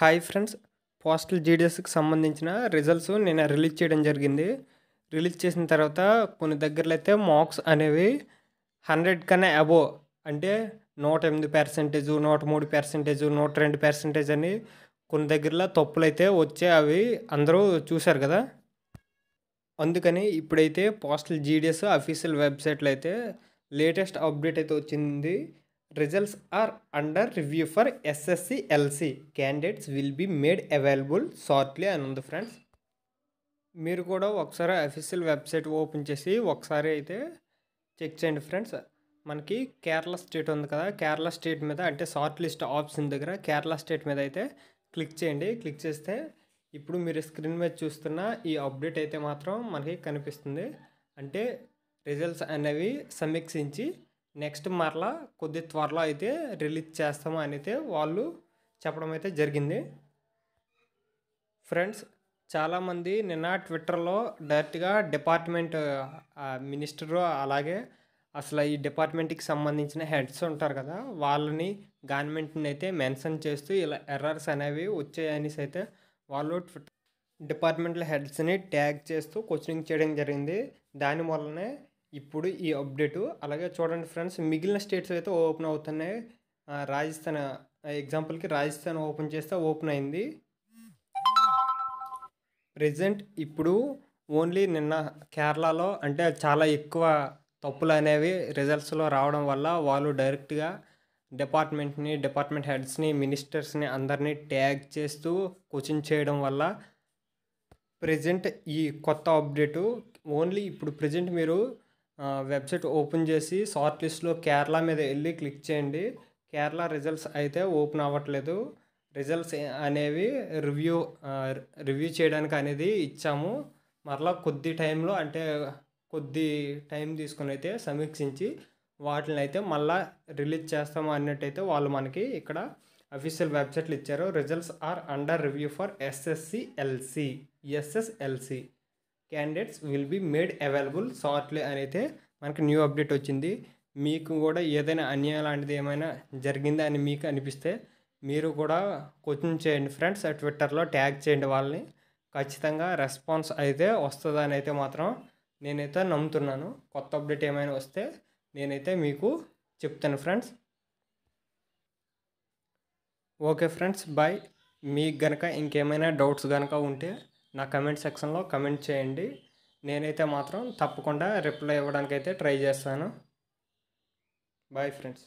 hi friends postal జీడిఎస్కి సంబంధించిన results నేను release చేయడం జరిగింది రిలీజ్ చేసిన తర్వాత కొన్ని దగ్గరలో అయితే మార్క్స్ అనేవి హండ్రెడ్ కన్నా అబోవ్ అంటే నూట ఎనిమిది పర్సెంటేజ్ నూట మూడు పర్సెంటేజ్ నూట రెండు పర్సెంటేజ్ అని కొన్ని దగ్గరలో తప్పులు అయితే వచ్చే అవి అందరూ చూశారు కదా అందుకని ఇప్పుడైతే పోస్టల్ జీడిఎస్ అఫీషియల్ వెబ్సైట్లో అయితే లేటెస్ట్ అప్డేట్ అయితే వచ్చింది results are under review for SSLC candidates will be made available shortly అని ఉంది ఫ్రెండ్స్ మీరు కూడా ఒకసారి అఫీషియల్ వెబ్సైట్ ఓపెన్ చేసి ఒకసారి అయితే చెక్ చేయండి ఫ్రెండ్స్ మనకి కేరళ స్టేట్ ఉంది కదా కేరళ స్టేట్ మీద అంటే షార్ట్ లిస్ట్ ఆప్షన్ దగ్గర కేరళ స్టేట్ మీద అయితే క్లిక్ చేయండి క్లిక్ చేస్తే ఇప్పుడు మీరు స్క్రీన్ మీద చూస్తున్న ఈ అప్డేట్ అయితే మాత్రం మనకి కనిపిస్తుంది అంటే రిజల్ట్స్ అనేవి సమీక్షించి నెక్స్ట్ మరలా కొద్ది త్వరలో అయితే రిలీజ్ చేస్తాము అయితే వాళ్ళు చెప్పడం అయితే జరిగింది ఫ్రెండ్స్ చాలామంది నిన్న ట్విట్టర్లో డైరెక్ట్గా డిపార్ట్మెంట్ మినిస్టరు అలాగే అసలు ఈ డిపార్ట్మెంట్కి సంబంధించిన హెడ్స్ ఉంటారు కదా వాళ్ళని గవర్నమెంట్ని అయితే మెన్షన్ చేస్తూ ఇలా ఎర్రర్స్ అనేవి వచ్చాయనేసి అయితే వాళ్ళు ట్విట్టర్ డిపార్ట్మెంట్ల హెడ్స్ని ట్యాగ్ చేస్తూ కోచింగ్ చేయడం జరిగింది దాని వల్లనే ఇప్పుడు ఈ అప్డేటు అలాగే చూడండి ఫ్రెండ్స్ మిగిలిన స్టేట్స్ అయితే ఓపెన్ అవుతున్నాయి రాజస్థాన్ ఎగ్జాంపుల్కి రాజస్థాన్ ఓపెన్ చేస్తే ఓపెన్ అయింది ప్రజెంట్ ఇప్పుడు ఓన్లీ నిన్న కేరళలో అంటే చాలా ఎక్కువ తప్పులు అనేవి రిజల్ట్స్లో రావడం వల్ల వాళ్ళు డైరెక్ట్గా డిపార్ట్మెంట్ని డిపార్ట్మెంట్ హెడ్స్ని మినిస్టర్స్ని అందరినీ ట్యాగ్ చేస్తూ కోచింగ్ చేయడం వల్ల ప్రజెంట్ ఈ కొత్త అప్డేటు ఓన్లీ ఇప్పుడు ప్రజెంట్ మీరు వెబ్సైట్ ఓపెన్ చేసి షార్ట్ లిస్ట్లో కేరళ మీద వెళ్ళి క్లిక్ చేయండి కేరళ రిజల్ట్స్ అయితే ఓపెన్ అవ్వట్లేదు రిజల్ట్స్ అనేవి రివ్యూ రివ్యూ చేయడానికి అనేది ఇచ్చాము మరలా కొద్ది టైంలో అంటే కొద్ది టైం తీసుకుని అయితే సమీక్షించి వాటిని అయితే మళ్ళా రిలీజ్ చేస్తాము అన్నట్టయితే వాళ్ళు మనకి ఇక్కడ అఫీషియల్ వెబ్సైట్లు ఇచ్చారు results are under review for SSLC SSLC candidates will be made available shortly అని అయితే మనకు న్యూ అప్డేట్ వచ్చింది మీకు కూడా ఏదైనా అన్యాయం లాంటిది ఏమైనా జరిగిందా అని మీకు అనిపిస్తే మీరు కూడా క్వశ్చన్ చేయండి ఫ్రెండ్స్ ట్విట్టర్లో ట్యాగ్ చేయండి వాళ్ళని ఖచ్చితంగా రెస్పాన్స్ అయితే వస్తుందని అయితే మాత్రం నేనైతే నమ్ముతున్నాను కొత్త అప్డేట్ ఏమైనా వస్తే నేనైతే మీకు చెప్తాను ఫ్రెండ్స్ ఓకే ఫ్రెండ్స్ బాయ్ మీకు గనక ఇంకేమైనా డౌట్స్ కనుక ఉంటే నా కమెంట్ సెక్షన్లో కమెంట్ చేయండి నేనైతే మాత్రం తప్పకుండా రిప్లై ఇవ్వడానికి అయితే ట్రై చేస్తాను బాయ్ ఫ్రెండ్స్